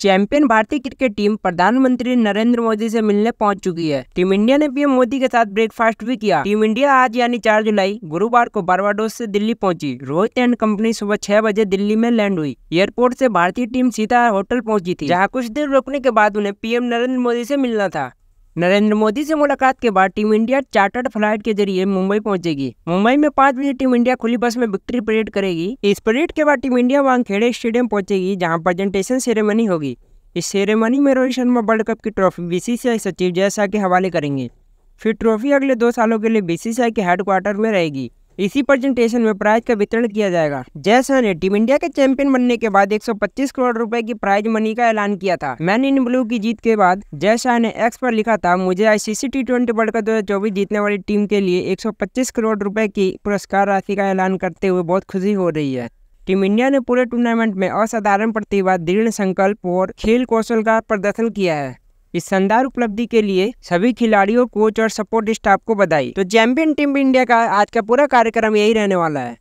champion भारतीय cricket team प्रधानमंत्री नरेंद्र मोदी से मिलने पहुंच चुकी है टीम इंडिया ने पीएम मोदी के साथ ब्रेकफास्ट भी किया टीम इंडिया आज यानी 4 जुलाई गुरुवार को बारवाडोस से दिल्ली पहुंची रोहित एंड कंपनी सुबह छह बजे दिल्ली में लैंड हुई एयरपोर्ट से भारतीय टीम सीधा होटल पहुंची थी जहां कुछ देर रुकने के बाद उन्हें पीएम नरेंद्र मोदी ऐसी मिलना था नरेंद्र मोदी से मुलाकात के बाद टीम इंडिया चार्टर्ड फ्लाइट के जरिए मुंबई पहुंचेगी मुंबई में पाँच बजे टीम इंडिया खुली बस में विक्ट्री परेड करेगी इस परेड के बाद टीम इंडिया वांगखेड़े स्टेडियम पहुंचेगी जहां प्रेजेंटेशन सेरेमनी होगी इस सेरेमनी में रोहित शर्मा वर्ल्ड कप की ट्रॉफी बीसीसीआई सचिव जय शाह के हवाले करेंगे फिर ट्रॉफी अगले दो सालों के लिए बीसीसीआई के हेडक्वार्टर में रहेगी इसी प्रेजेंटेशन में प्राइज का वितरण किया जाएगा जैसा ने टीम इंडिया के चैंपियन बनने के बाद 125 करोड़ रुपए की प्राइज मनी का ऐलान किया था मैन इन ब्लू की जीत के बाद जय शाह ने एक्स पर लिखा था मुझे ICC T twenty world cup दो जीतने वाली टीम के लिए 125 करोड़ रुपए की पुरस्कार राशि का ऐलान करते हुए बहुत खुशी हो रही है टीम इंडिया ने पूरे टूर्नामेंट में असाधारण प्रतिभा दृढ़ संकल्प और खेल कौशल का प्रदर्शन किया है इस शानदार उपलब्धि के लिए सभी खिलाड़ियों कोच और सपोर्ट स्टाफ को बधाई तो चैंपियन टीम इंडिया का आज का पूरा कार्यक्रम यही रहने वाला है